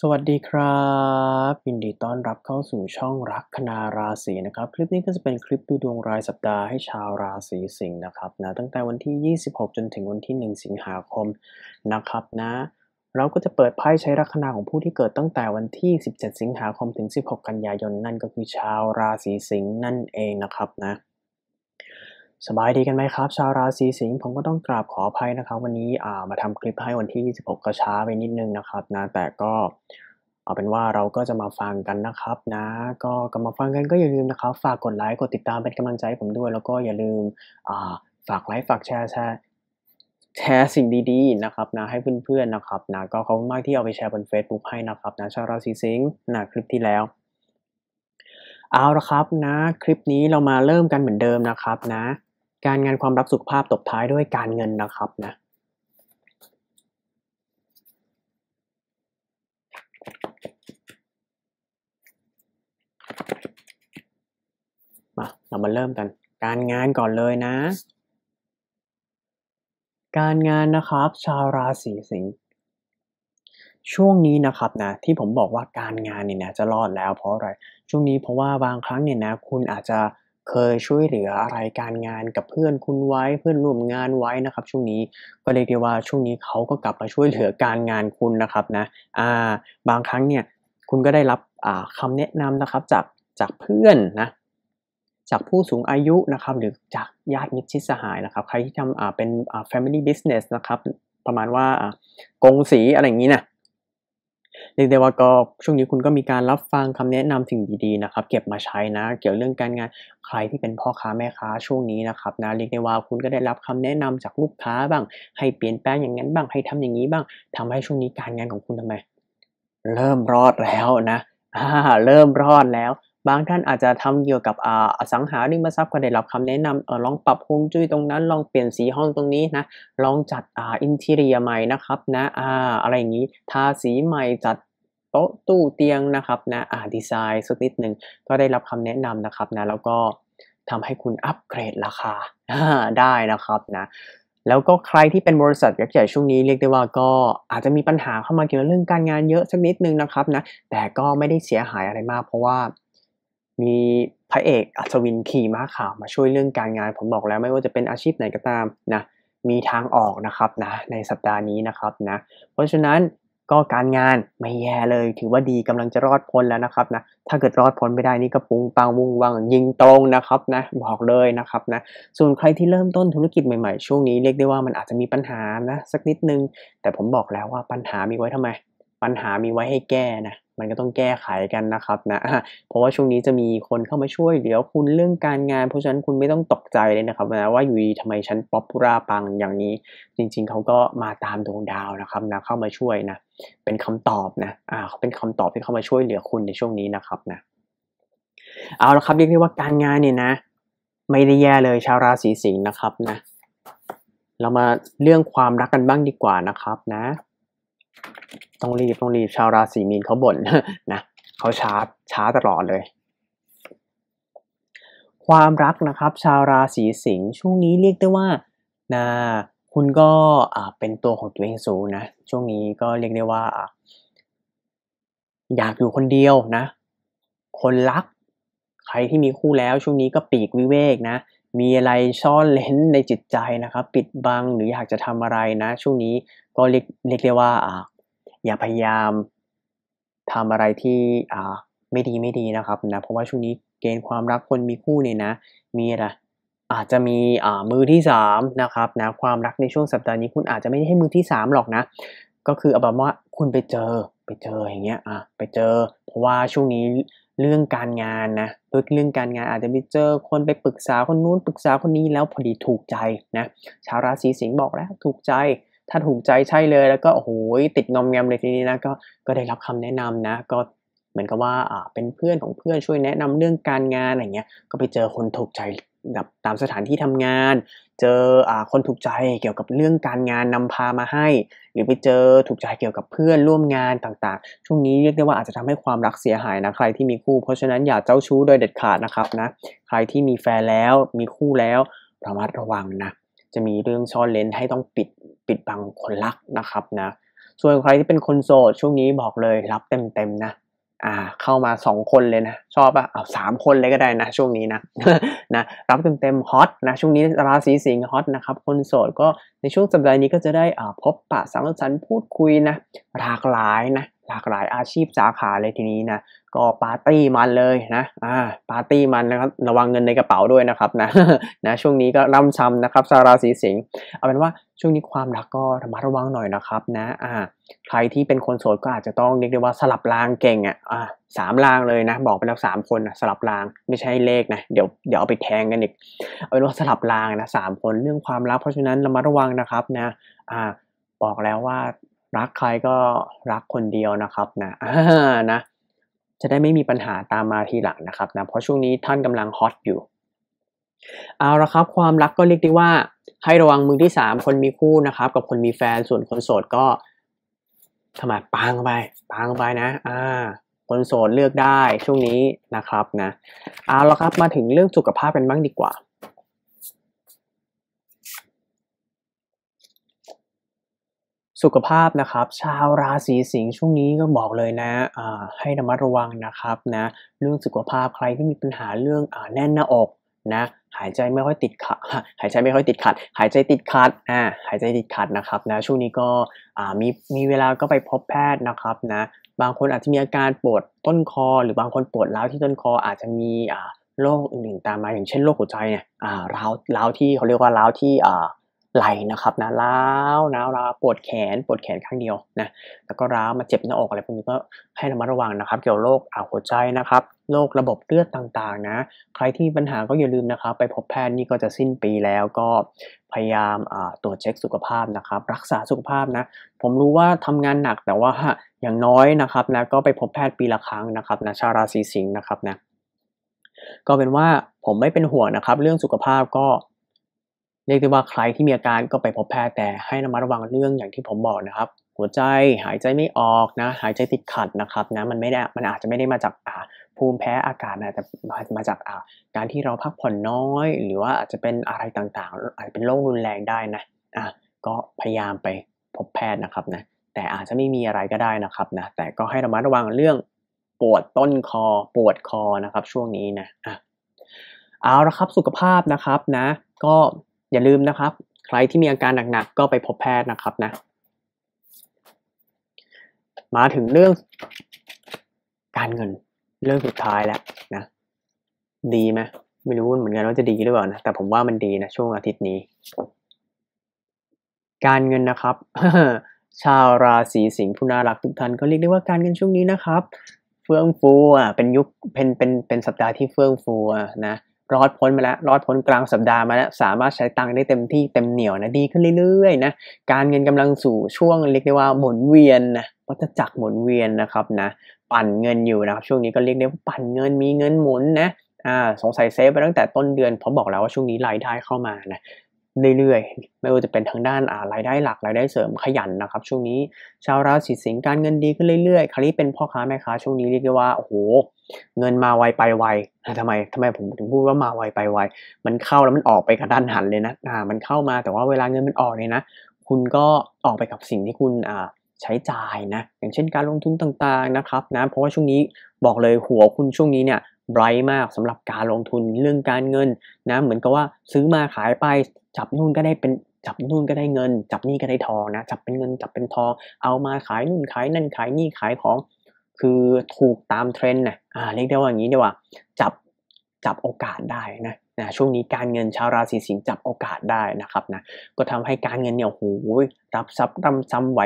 สวัสดีครับยินดีต้อนรับเข้าสู่ช่องรักคณาราศีนะครับ คลิปนี้ก็จะเป็นคลิปดูดวงรายสัปดาห์ให้ชาวราศีสิงห์นะครับนะตั้งแต่วันที่ 26 จนถึงวันที่ 1 สิงหาคมนะครับนะ เราก็จะเปิดไพ่ใช้รัคณาของผู้ที่เกิดตั้งแต่วันที่ 17 สิงหาคมถึง 16 กันยายนนั่นก็คือชาวราศีสิงห์นั่นเองนะครับนะสบายดีกันไหมครับชาวราศีสิงห์ผมก็ต้องกราบขออภัยนะครับ วันนี้ามาทำคลิปให้วันที่ 26 ก็ช้าไปนิดนึงนะครับนะแต่ก็เอาเป็นว่าเราก็จะมาฟังกันนะครับ นะ ก็กลัมาฟังกันก็อย่าลืมนะครับ ฝากกดไลค์กดติดตามเป็นกำลังใจผมด้วยแล้วก็อย่าลืมาฝากไลค์ฝากแชร์แชร์แชร์สิ่งดีๆ นะครับนะให้เพื่อนๆนะครับนะก็ขอบคุณมากที่เอาไปแชร์บน Facebook ให้นะครับนะชาวราศีสิงห์นะคลิปที่แล้ว เอาละครับนะคลิปนี้เรามาเริ่มกันเหมือนเดิมนะครับนะการงานความรักสุขภาพตบท้ายด้วยการเงินนะครับนะมาเรามาเริ่มกันการงานก่อนเลยนะ การงานนะครับ ชาวราศีสิงห์ช่วงนี้นะครับนะที่ผมบอกว่าการงานเนี่ยนะจะรอดแล้วเพราะอะไรช่วงนี้เพราะว่าบางครั้งเนี่ยนะคุณอาจจะเคยช่วยเหลืออะไรการงานกับเพื่อนคุณไว้เพื่อนร่วมงานไว้นะครับ ช่วงนี้ก็เรียกได้ว่าช่วงนี้เขาก็กลับมาช่วยเหลือการงานคุณนะครับนะอ่าบางครั้งเนี่ยคุณก็ได้รับอ่าคำแนะนำนะครับ จากจากเพื่อนนะจากผู้สูงอายุนะครับ หรือจากญาติมิตรชิดสหายนะครับ ใครที่ทำเป็น family business นะครับ ประมาณว่ากงสีอะไรอย่างนี้นะเรียกได้ว่าก็ช่วงนี้คุณก็มีการรับฟังคำแนะนำสิ่งดีๆนะครับ เก็บมาใช้นะ เกี่ยวเรื่องการงานใครที่เป็นพ่อค้าแม่ค้าช่วงนี้นะครับนะเรียกได้ว่าคุณก็ได้รับคำแนะนำจากลูกค้าบ้าง ให้เปลี่ยนแปลงอย่างนั้นบ้างให้ทำอย่างนี้บ้าง ทำให้ช่วงนี้การงานของคุณทำไมเริ่มรอดแล้วนะเริ่มรอดแล้วบางท่านอาจจะทำเกี่ยวกับอสังหาริมทรัพย์ก็ได้รับคำแนะนำาลองปรับฮวงจุ้ยตรงนั้นลองเปลี่ยนสีห้องตรงนี้นะ ลองจัดอินทีเรียใหม่นะครับนะอะไรอย่างนี้ทาสีใหม่จัดโต๊ะตู้เตียงนะครับนะอดีไซน์สักนิดหนึ่งก็ได้รับคำแนะนำนะครับนะแล้วก็ทำให้คุณอัปเกรดราคาได้นะครับนะแล้วก็ใครที่เป็นบริษัทยักษ์ใหญ่ช่วงนี้เรียกได้ว่าก็อาจจะมีปัญหาเข้ามาเกี่ยวกับเรื่องการงานเยอะสักนิดนึงนะครับนะแต่ก็ไม่ได้เสียหายอะไรมากเพราะว่ามีพระเอกอัศวินขี่ม้าขาวมาช่วยเรื่องการงาน ผมบอกแล้วไม่ว่าจะเป็นอาชีพไหนก็ตามนะมีทางออกนะครับนะในสัปดาห์นี้นะครับนะเพราะฉะนั้นก็การงานไม่แย่เลยถือว่าดีกำลังจะรอดพ้นแล้วนะครับนะถ้าเกิดรอดพ้นไม่ได้นี่ก็ปุ้งปังวุ่งวังยิงตรงนะครับนะบอกเลยนะครับนะส่วนใครที่เริ่มต้นธุรกิจใหม่ๆช่วงนี้เรียกได้ว่ามันอาจจะมีปัญหานะสักนิดนึง แต่ผมบอกแล้วว่าปัญหามีไว้ทำไมปัญหามีไว้ให้แก้นะมันก็ต้องแก้ไขกันนะครับนะ เพราะว่าช่วงนี้จะมีคนเข้ามาช่วยเหลือคุณเรื่องการงานเพราะฉะนั้นคุณไม่ต้องตกใจเลยนะครับนะว่าอยู่ดีทำไมฉันป๊อปปูราปังอย่างนี้ จริง ๆเขาก็มาตามดวงดาวนะครับนะเข้ามาช่วยนะเป็นคำตอบนะอ่าเขาเป็นคำตอบที่เข้ามาช่วยเหลือคุณในช่วงนี้นะครับนะ เอาละครับ เรียกได้ว่าการงานเนี่ยนะไม่ได้แย่เลยชาวราศีสิงห์นะครับนะ เรามาเรื่องความรักกันบ้างดีกว่านะครับนะต้องรีบต้องรีบชาวราศีมีนเขาบ่นนะเขาช้าช้าตลอดเลย ความรักนะครับ ชาวราศีสิงห์ช่วงนี้เรียกได้ว่านะคุณก็เป็นตัวของตัวเองสูงนะ ช่วงนี้ก็เรียกได้ว่าอยากอยู่คนเดียวนะ คนรักใครที่มีคู่แล้ว ช่วงนี้ก็ปีกวิเวกนะมีอะไรซ่อนเล้นในจิตใจนะครับ ปิดบังหรืออยากจะทำอะไรนะช่วงนี้ก็เรียกเรียกได้ว่าอย่าพยายามทำอะไรที่ไม่ดีไม่ดีนะครับนะเพราะว่าช่วงนี้เกณฑ์ความรักคนมีคู่เนี่ยนะมีอะไรอาจจะมีมือที่3นะครับนะความรักในช่วงสัปดาห์นี้คุณอาจจะไม่ได้ให้มือที่3หรอกนะก็คือเอาแบบว่าคุณไปเจอไปเจออย่างเงี้ยอ่ะไปเจอ เพราะว่าช่วงนี้เรื่องการงานนะเรื่องการงานอาจจะไปเจอคนไปปรึกษาคนนู้นปรึกษาคนนี้แล้วพอดีถูกใจนะ ชาวราศีสิงห์บอกแล้ว ถูกใจถ้าถูกใจใช่เลยแล้วก็โอ้โหติดงอมแงมเลยทีนี้นะก็ก็ได้รับคำแนะนำนะ ก็เหมือนกับว่าอ่าเป็นเพื่อนของเพื่อนช่วยแนะนำเรื่องการงานอะไรเงี้ยก็ไปเจอคนถูกใจแบบตามสถานที่ทำงาน เจออ่าคนถูกใจเกี่ยวกับเรื่องการงานนำพามาให้หรือไปเจอถูกใจเกี่ยวกับเพื่อนร่วมงานต่างๆ ช่วงนี้เรียกได้ว่าอาจจะทำให้ความรักเสียหายนะใครที่มีคู่เพราะฉะนั้นอย่าเจ้าชู้โดยเด็ดขาดนะครับนะใครที่มีแฟนแล้วมีคู่แล้วระมัดระวังนะจะมีเรื่องช่อนเลนให้ต้องปิดปิดบังคนรักนะครับนะส่วนใครที่เป็นคนโสด ช่วงนี้บอกเลยรับเต็มๆนะ อ่าเข้ามา 2 คนเลยนะ ชอบอะเอาสามคนเลยก็ได้นะ ช่วงนี้นะนะรับเต็มๆฮอตนะ ช่วงนี้ราศีสิงห์ฮอตนะครับคนโสดก็ในช่วงสัปดาห์นี้ก็จะได้อ่าพบปะสังสรรค์พูดคุยนะหลากหลายนะหลากหลายอาชีพสาขาเลยทีนี้นะ ก็ปาร์ตี้มันเลยนะ อ่า ปาร์ตี้มันนะครับ ระวังเงินในกระเป๋าด้วยนะครับ นะนะช่วงนี้ก็ร่ำซ้ำนะครับ สาราศีสิงห์เอาเป็นว่าช่วงนี้ความรักก็ระมัดระวังหน่อยนะครับ นะ อ่า ใครที่เป็นคนโสดก็อาจจะต้องเรียกได้ว่าสลับรางเก่ง อ่ะอ่าสามรางเลยนะ บอกไปแล้วสามคนนะสลับรางไม่ใช่เลขนะเดี๋ยวเดี๋ยวเอาไปแทงกันอีก เอาเป็นว่าสลับรางนะสามคนเรื่องความรักเพราะฉะนั้นระมัดระวังนะครับนะ อ่า บอกแล้วว่ารักใครก็รักคนเดียวนะครับ นะนะ จะได้ไม่มีปัญหาตามมาทีหลังนะครับนะ เพราะช่วงนี้ท่านกำลังฮอตอยู่ เอาละครับ ความรักก็เรียกได้ว่าให้ระวังมือที่3คนมีคู่นะครับ กับคนมีแฟน ส่วนคนโสดก็ทำไมปางไป ปางไปนะ อ่า คนโสดเลือกได้ช่วงนี้นะครับนะ เอาละครับ มาถึงเรื่องสุขภาพกันบ้างดีกว่าสุขภาพนะครับชาวราศีสิงห์ช่วงนี้ก็บอกเลยนะให้ระมัดระวังนะครับนะเรื่องสุขภาพใครที่มีปัญหาเรื่องอแน่นหน้าอกนะหายใจไม่ค่อยติดขัด หายใจไม่ค่อยติดขัด หายใจติดขัดอ่าหายใจติดขัดนะครับนะช่วงนี้ก็มีมีเวลาก็ไปพบแพทย์นะครับนะ บางคนอาจจะมีอาการปวดต้นคอหรือบางคนปวดร้าวที่ต้นคออาจจะมีโรคอื่นๆตามมาอย่างเช่นโรคหัวใจเนี่ยร้าวร้าวที่เขาเรียกว่าร้าวที่อ่าไหล่นะครับนะร้าวร้าวร้าวปวดแขน ปวดแขนข้างเดียวนะแล้วก็ร้าวมาเจ็บหน้าอกอะไรพวกนี้ก็ให้ระมัดระวังนะครับ เกี่ยวโรคอ่าวหัวใจนะครับโรคระบบเลือดต่าง ๆนะใครที่ปัญหาก็อย่าลืมนะครับ ไปพบแพทย์นี่ก็จะสิ้นปีแล้วก็พยายามตรวจเช็คสุขภาพนะครับรักษาสุขภาพนะผมรู้ว่าทำงานหนักแต่ว่าอย่างน้อยนะครับนะก็ไปพบแพทย์ปีละครั้งนะครับนะชาราศีสิงห์นะครับนะก็เป็นว่าผมไม่เป็นห่วงนะครับเรื่องสุขภาพก็เรียกได้ว่าใครที่มีอาการก็ไปพบแพทย์ แต่ให้นำมัดระวังเรื่องอย่างที่ผมบอกนะครับ หัวใจหายใจไม่ออกนะหายใจติดขัดนะครับ นะมันไม่ได้มันอาจจะไม่ได้มาจากอ่าภูมิแพ้อากาศนะ แต่มามาจากอ่า การที่เราพักผ่อนน้อย หรือว่าอาจจะเป็นอะไรต่าง ๆอาจจะเป็นโรครุนแรงได้นะอ่ะก็พยายามไปพบแพทย์นะครับนะแต่อาจจะไม่มีอะไรก็ได้นะครับ นะแต่ก็ให้ระมัดระวังเรื่องปวดต้นคอ ปวดคอนะครับ ช่วงนี้นะอ่ะเอาละครับสุขภาพนะครับนะก็อย่าลืมนะครับใครที่มีอาการหนักๆก็ไปพบแพทย์นะครับนะ มาถึงเรื่อง การเงินเรื่องสุดท้ายแล้วนะ ดีไหมไม่รู้เหมือนกันว่าจะดีหรือเปล่านะแต่ผมว่ามันดีนะช่วงอาทิตย์นี้ การเงินนะครับ ชาวราศีสิงห์ผู้น่ารักทุกท่านก็เรียกได้ว่าการเงินช่วงนี้นะครับ เฟื่องฟูอ่ะเป็นยุคเป็นเป็นเป็นสัปดาห์ที่เฟื่องฟูอ่ะนะรอดพ้นมาแล้วรอดพ้นกลางสัปดาห์มาแล้วสามารถใช้ตังค์ได้เต็มที่เต็มเหนียวนะดีขึ้นเรื่อยๆ นะ การเงินกำลังสู่ช่วงเรียกได้ว่าหมุนเวียนนะวัฏจักรหมุนเวียนนะครับนะ ปั่นเงินอยู่นะครับช่วงนี้ก็เรียกได้ว่าปั่นเงินมีเงินหมุนนะอ่าสงสัยเซฟไปตั้งแต่ต้นเดือนเพราะบอกแล้วว่าช่วงนี้รายได้เข้ามานะเรื่อยๆ ไม่ว่าจะเป็นทางด้านรายได้หลักรายได้เสริมขยันนะครับ ช่วงนี้ ชาวราศีสิงห์การเงินดีขึ้นเรื่อยๆคราวีเป็นพ่อค้าแม่ค้าช่วงนี้เรียกได้ว่าโอ้โหเงินมาไวไปไวทำไมทำไมผมถึงพูดว่ามาไวไปไวมันเข้าแล้วมันออกไปกระด้านหันเลยนะอ่ามันเข้ามาแต่ว่าเวลาเงินมันออกเนี่ยนะ คุณก็ออกไปกับสิ่งที่คุณอ่าใช้จ่ายนะอย่างเช่นการลงทุนต่างๆนะครับนะเพราะว่าช่วงนี้บอกเลยหัวคุณช่วงนี้เนี่ยไบรท์มากสำหรับการลงทุนเรื่องการเงินนะ เหมือนกับว่าซื้อมาขายไป จับนู่นก็ได้เป็นจับนู่นก็ได้เงิน จับนี่ก็ได้ทองนะจับเป็นเงินจับเป็นทองเอามาขายนู่นขายนั่นขายนี่ขายของ คือถูกตามเทรนด์นะอ่าเรียกได้ว่าอย่างนี้ดีกว่า จับจับโอกาสได้นะนะช่วงนี้การเงินชาวราศีสิงห์จับโอกาสได้นะครับ นะก็ทำให้การเงินเนี่ยโหรับทรัพย์รัำซ้ำไว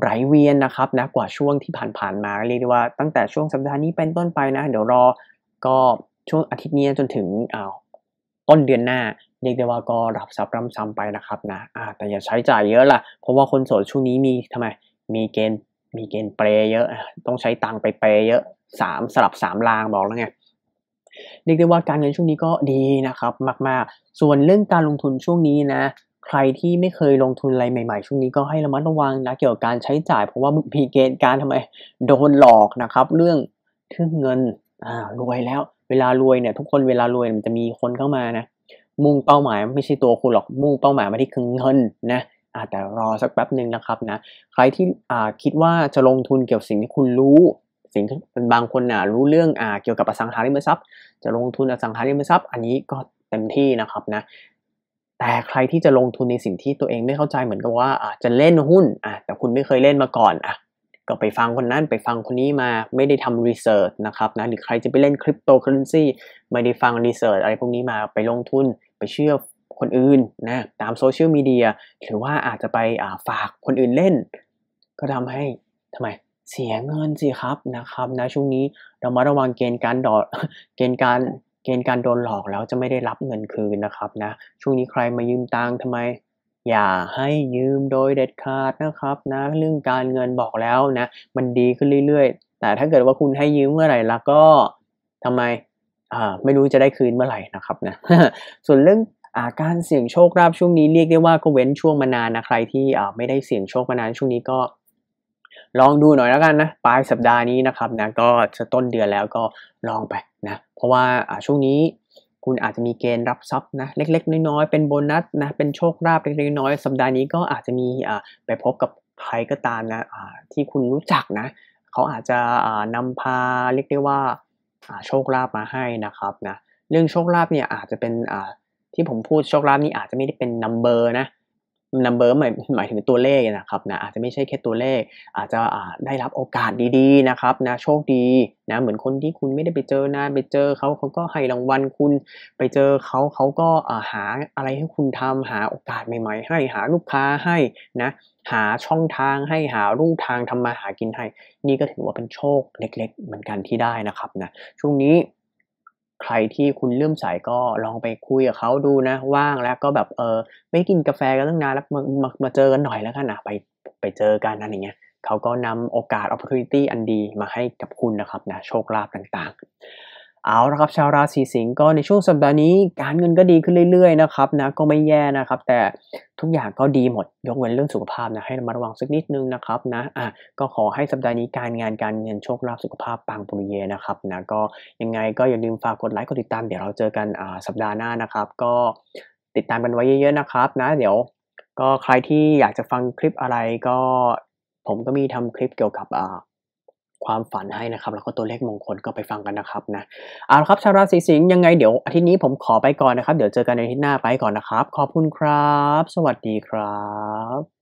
ไหลเวียนนะครับนะ กว่าช่วงที่ผ่านๆมาเรียกได้ว่าตั้งแต่ช่วงสัปดาห์นี้เป็นต้นไปนะเดี๋ยวรอก็ช่วงอาทิตย์นี้จนถึงต้นเดือนหน้าเรียกได้ว่าก็รับซับรำซ้ำไปนะครับนะแต่อย่าใช้จ่ายเยอะล่ะเพราะว่าคนโสดช่วงนี้มีทำไม มีเกณฑ์มีเกณฑ์เปรยเยอะ ต้องใช้ตังค์ไปเปรเยอะสามสลับสามลางบอกแล้วไงเรียกได้ว่าการเงินช่วงนี้ก็ดีนะครับ มากๆส่วนเรื่องการลงทุนช่วงนี้นะใครที่ไม่เคยลงทุนอะไรใหม่ๆช่วงนี้ก็ให้ระมัดระวังนะ เกี่ยวกับการใช้จ่ายเพราะว่ามีเกณฑ์การทำไมโดนหลอกนะครับ เรื่องทึ่งเงินอ่ารวยแล้วเวลารวยเนี่ยทุกคนเวลารวยมันจะมีคนเข้ามานะ มุ่งเป้าหมายไม่ใช่ตัวคุณหรอกมุ่งเป้าหมายมาที่คือเงินนะแต่รอสักแป๊บหนึ่งนะครับนะใครที่คิดว่าจะลงทุนเกี่ยวกับสิ่งที่คุณรู้สิ่งบางคนน่ะรู้เรื่องอ่าเกี่ยวกับอสังหาริมทรัพย์ จะลงทุนอสังหาริมทรัพย์ อันนี้ก็เต็มที่นะครับนะแต่ใครที่จะลงทุนในสิ่งที่ตัวเองไม่เข้าใจเหมือนกับว่าอาจจะเล่นหุ้นอ่ะแต่คุณไม่เคยเล่นมาก่อน อ่ะ ก็ไปฟังคนนั้นไปฟังคนนี้มาไม่ได้ทำรีเสิร์ชนะครับนะหรือใครจะไปเล่นคริปโตเคอเรนซีไม่ได้ฟังรีเสิร์ชอะไรพวกนี้มาไปลงทุนไปเชื่อคนอื่นนะ ตามโซเชียลมีเดียหรือว่าอาจจะไปฝากคนอื่นเล่นก็ทำให้ทำไมเสียเงินสิครับนะครับนะช่วงนี้เรามาระวังเกณฑ์การดอดเกณฑ์การเกณฑ์การโดนหลอกแล้วจะไม่ได้รับเงินคืนนะครับนะ ช่วงนี้ใครมายืมตังค์ทำไม อย่าให้ยืมโดยเด็ดขาดนะครับนะเรื่องการเงินบอกแล้วนะ มันดีขึ้นเรื่อยๆ แต่ถ้าเกิดว่าคุณให้ยืมเมื่อไหร่ละก็ทำไมอ่าไม่รู้จะได้คืนเมื่อไหร่นะครับนะส่วนเรื่องอาการเสี่ยงโชคลาภช่วงนี้เรียกได้ว่าก็เว้นช่วงมานานนะใครที่ไม่ได้เสี่ยงโชคมานานช่วงนี้ก็ลองดูหน่อยแล้วกันนะปลายสัปดาห์นี้นะครับนะก็จะต้นเดือนแล้วก็ลองไปนะเพราะว่าช่วงนี้คุณอาจจะมีเกณฑ์รับทรัพย์นะเล็กๆ น้อยๆเป็นโบนัสนะเป็นโชคลาภเล็กๆน้อยๆสัปดาห์นี้ก็อาจจะมีไปพบกับใครก็ตามนะที่คุณรู้จักนะ เขาอาจจะนำพา เรียกได้ว่าโชคลาภมาให้นะครับนะเรื่องโชคลาภเนี่ยอาจจะเป็นที่ผมพูดโชคลาภนี่อาจจะไม่ได้เป็นนัมเบอร์นะ number หมายหมายถึงตัวเลขนะครับนะอาจจะไม่ใช่แค่ตัวเลข อาจจะได้รับโอกาสดีๆนะครับนะโชคดีนะ เหมือนคนที่คุณไม่ได้ไปเจอนะไปเจอเขาเขาก็ให้รางวัลคุณ ไปเจอเขาเขาก็หาอะไรให้คุณทำหาโอกาสใหม่ ๆ ให้หาลูกค้าให้นะ หาช่องทางให้หารูทางทำมาหากินให้นี่ก็ถือว่าเป็นโชคเล็ก ๆเหมือนกันที่ได้นะครับนะช่วงนี้ใครที่คุณเลื่อมใสก็ลองไปคุยกับเขาดูนะ ว่างแล้วก็แบบเออไม่กินกาแฟกันตั้งนานแล้วมามามาเจอกันหน่อยแล้วกันนะไปไปเจอกันอะไรเงี้ยเขาก็นำโอกาส opportunity อันดีมาให้กับคุณนะครับนะ โชคลาภต่าง ๆเอาละครับชาวราศีสิงห์ก็ในช่วงสัปดาห์นี้การเงินก็ดีขึ้นเรื่อยๆนะครับนะก็ไม่แย่นะครับ แต่ทุกอย่างก็ดีหมดยกเว้นเรื่องสุขภาพนะให้ระมัดระวังสักนิดนึงนะครับนะอ่ะก็ขอให้สัปดาห์นี้การงานการเงินโชคลาภสุขภาพปังปุริเยนะครับนะก็ยังไงก็อย่าลืมฝากกดไลค์กดติดตามเดี๋ยวเราเจอกันอ่าสัปดาห์หน้านะครับ ก็ติดตามกันไว้เยอะ ๆนะครับนะเดี๋ยวก็ใครที่อยากจะฟังคลิปอะไรก็ผมก็มีทำคลิปเกี่ยวกับอ่าความฝันให้นะครับ แล้วก็ตัวเลขมงคลก็ไปฟังกันนะครับนะเอาละครับชาวราศีสิงห์ยังไงเดี๋ยวอาทิตย์นี้ผมขอไปก่อนนะครับ เดี๋ยวเจอกันในอาทิตย์หน้าไปก่อนนะครับ ขอบคุณครับ สวัสดีครับ